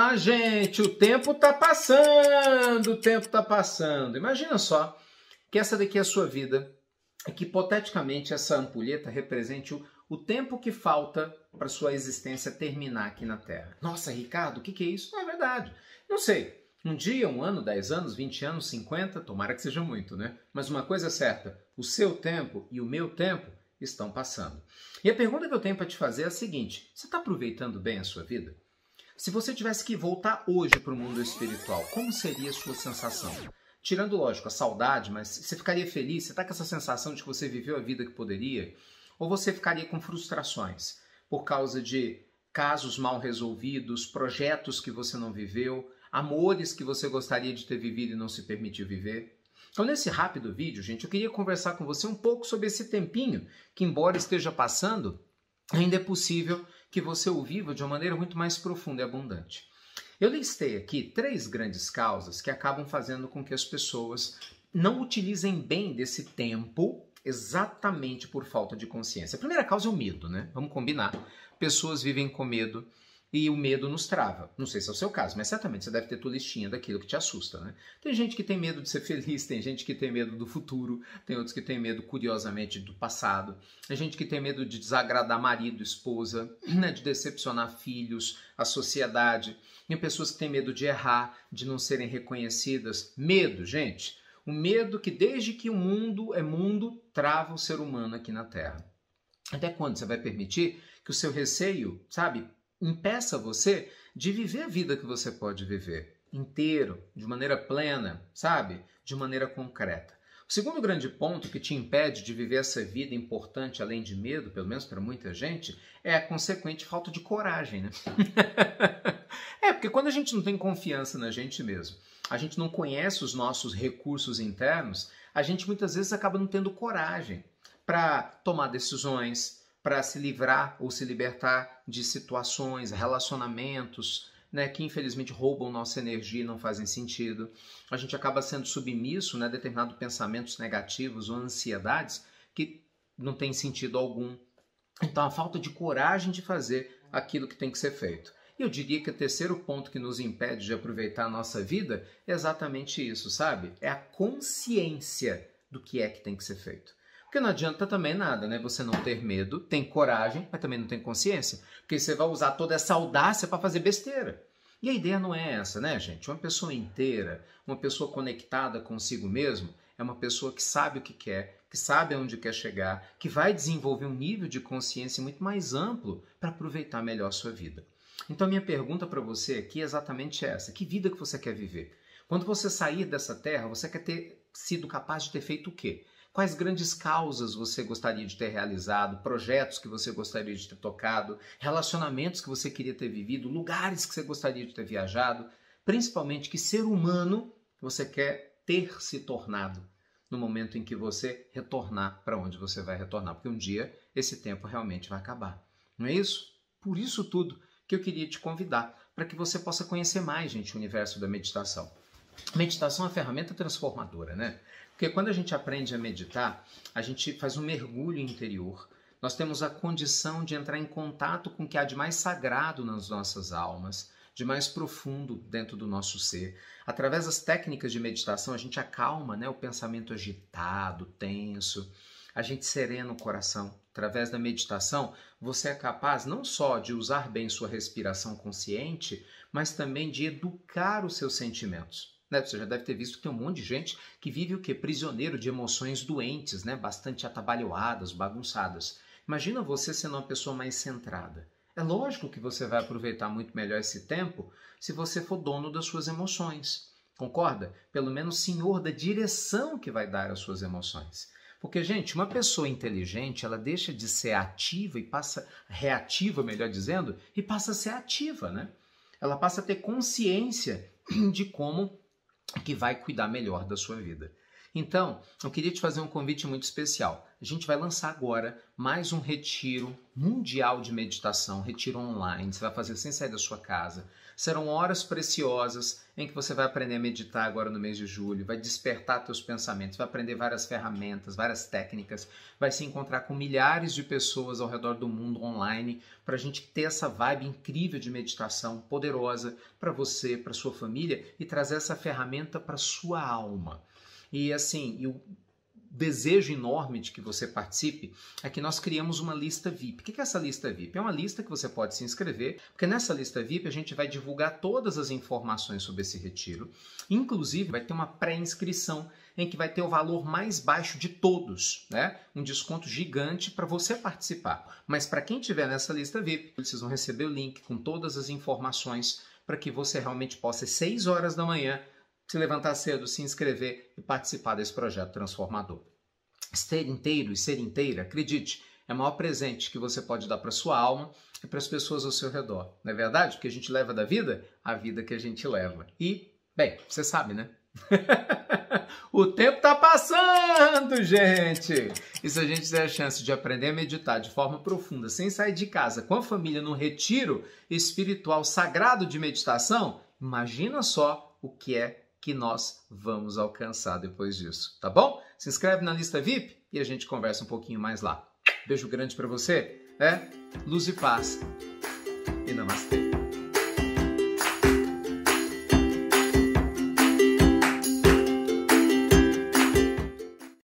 Ah, gente, o tempo tá passando, o tempo tá passando. Imagina só que essa daqui é a sua vida e que hipoteticamente essa ampulheta represente o, o tempo que falta para sua existência terminar aqui na Terra. Nossa, Ricardo, o que, que é isso? Não é verdade. Não sei. Um dia, um ano, dez anos, vinte anos, cinquenta, tomara que seja muito, né? Mas uma coisa é certa: o seu tempo e o meu tempo estão passando. E a pergunta que eu tenho para te fazer é a seguinte: você está aproveitando bem a sua vida? Se você tivesse que voltar hoje para o mundo espiritual, como seria a sua sensação? Tirando, lógico, a saudade, mas você ficaria feliz? Você está com essa sensação de que você viveu a vida que poderia? Ou você ficaria com frustrações por causa de casos mal resolvidos, projetos que você não viveu, amores que você gostaria de ter vivido e não se permitiu viver? Então, nesse rápido vídeo, gente, eu queria conversar com você um pouco sobre esse tempinho que, embora esteja passando, ainda é possível que você o viva de uma maneira muito mais profunda e abundante. Eu listei aqui três grandes causas que acabam fazendo com que as pessoas não utilizem bem desse tempo exatamente por falta de consciência. A primeira causa é o medo, né? Vamos combinar. Pessoas vivem com medo e o medo nos trava. Não sei se é o seu caso, mas certamente você deve ter tua listinha daquilo que te assusta, né? Tem gente que tem medo de ser feliz, tem gente que tem medo do futuro, tem outros que tem medo, curiosamente, do passado, tem gente que tem medo de desagradar marido, esposa, né? de decepcionar filhos, a sociedade. Tem pessoas que têm medo de errar, de não serem reconhecidas. Medo, gente. O medo que, desde que o mundo é mundo, trava o ser humano aqui na Terra. Até quando você vai permitir que o seu receio, sabe, impeça você de viver a vida que você pode viver inteiro, de maneira plena, sabe? De maneira concreta. O segundo grande ponto que te impede de viver essa vida importante além de medo, pelo menos para muita gente, é a consequente falta de coragem, né? é, porque quando a gente não tem confiança na gente mesmo, a gente não conhece os nossos recursos internos, a gente muitas vezes acaba não tendo coragem para tomar decisões, para se livrar ou se libertar de situações, relacionamentos, né, que infelizmente roubam nossa energia e não fazem sentido. A gente acaba sendo submisso né, a determinados pensamentos negativos ou ansiedades que não tem sentido algum. Então, a falta de coragem de fazer aquilo que tem que ser feito. E eu diria que o terceiro ponto que nos impede de aproveitar a nossa vida é exatamente isso, sabe? É a consciência do que é que tem que ser feito. Porque não adianta também nada, né? Você não ter medo, tem coragem, mas também não tem consciência. Porque você vai usar toda essa audácia para fazer besteira. E a ideia não é essa, né, gente? Uma pessoa inteira, uma pessoa conectada consigo mesmo, é uma pessoa que sabe o que quer, que sabe aonde quer chegar, que vai desenvolver um nível de consciência muito mais amplo para aproveitar melhor a sua vida. Então a minha pergunta para você aqui é exatamente essa: que vida que você quer viver? Quando você sair dessa terra, você quer ter sido capaz de ter feito o quê? Quais grandes causas você gostaria de ter realizado, projetos que você gostaria de ter tocado, relacionamentos que você queria ter vivido, lugares que você gostaria de ter viajado, principalmente que ser humano você quer ter se tornado no momento em que você retornar para onde você vai retornar, porque um dia esse tempo realmente vai acabar. Não é isso? Por isso tudo que eu queria te convidar para que você possa conhecer mais, gente, o universo da meditação. Meditação é uma ferramenta transformadora, né? Porque quando a gente aprende a meditar, a gente faz um mergulho interior. Nós temos a condição de entrar em contato com o que há de mais sagrado nas nossas almas, de mais profundo dentro do nosso ser. Através das técnicas de meditação, a gente acalma né, o pensamento agitado, tenso, a gente serena o coração. Através da meditação, você é capaz não só de usar bem sua respiração consciente, mas também de educar os seus sentimentos. Né? Você já deve ter visto que tem um monte de gente que vive o que? Prisioneiro de emoções doentes, né? bastante atabalhoadas, bagunçadas. Imagina você sendo uma pessoa mais centrada. É lógico que você vai aproveitar muito melhor esse tempo se você for dono das suas emoções. Concorda? Pelo menos senhor da direção que vai dar às suas emoções. Porque, gente, uma pessoa inteligente, ela deixa de ser ativa e passa, reativa, melhor dizendo, e passa a ser ativa, né? Ela passa a ter consciência de como que vai cuidar melhor da sua vida. Então, eu queria te fazer um convite muito especial. A gente vai lançar agora mais um retiro mundial de meditação, retiro online. Você vai fazer sem sair da sua casa. Serão horas preciosas em que você vai aprender a meditar agora no mês de julho, vai despertar teus pensamentos, vai aprender várias ferramentas, várias técnicas, vai se encontrar com milhares de pessoas ao redor do mundo online para a gente ter essa vibe incrível de meditação poderosa para você, para sua família e trazer essa ferramenta para sua alma. E assim, eu desejo enorme de que você participe é que nós criamos uma lista VIP. O que é essa lista VIP? É uma lista que você pode se inscrever, porque nessa lista VIP a gente vai divulgar todas as informações sobre esse retiro, inclusive vai ter uma pré-inscrição em que vai ter o valor mais baixo de todos, né? Um desconto gigante para você participar. Mas para quem tiver nessa lista VIP, vocês vão receber o link com todas as informações para que você realmente possa, às 6 horas da manhã, se levantar cedo, se inscrever e participar desse projeto transformador. Ser inteiro e ser inteira, acredite, é o maior presente que você pode dar para sua alma e para as pessoas ao seu redor. Não é verdade? que a gente leva da vida a vida que a gente leva. E, bem, você sabe, né? o tempo está passando, gente! E se a gente tiver a chance de aprender a meditar de forma profunda, sem sair de casa, com a família num retiro espiritual sagrado de meditação, imagina só o que é que nós vamos alcançar depois disso, tá bom? Se inscreve na lista VIP e a gente conversa um pouquinho mais lá. Beijo grande para você, é, Luz e paz e namastê.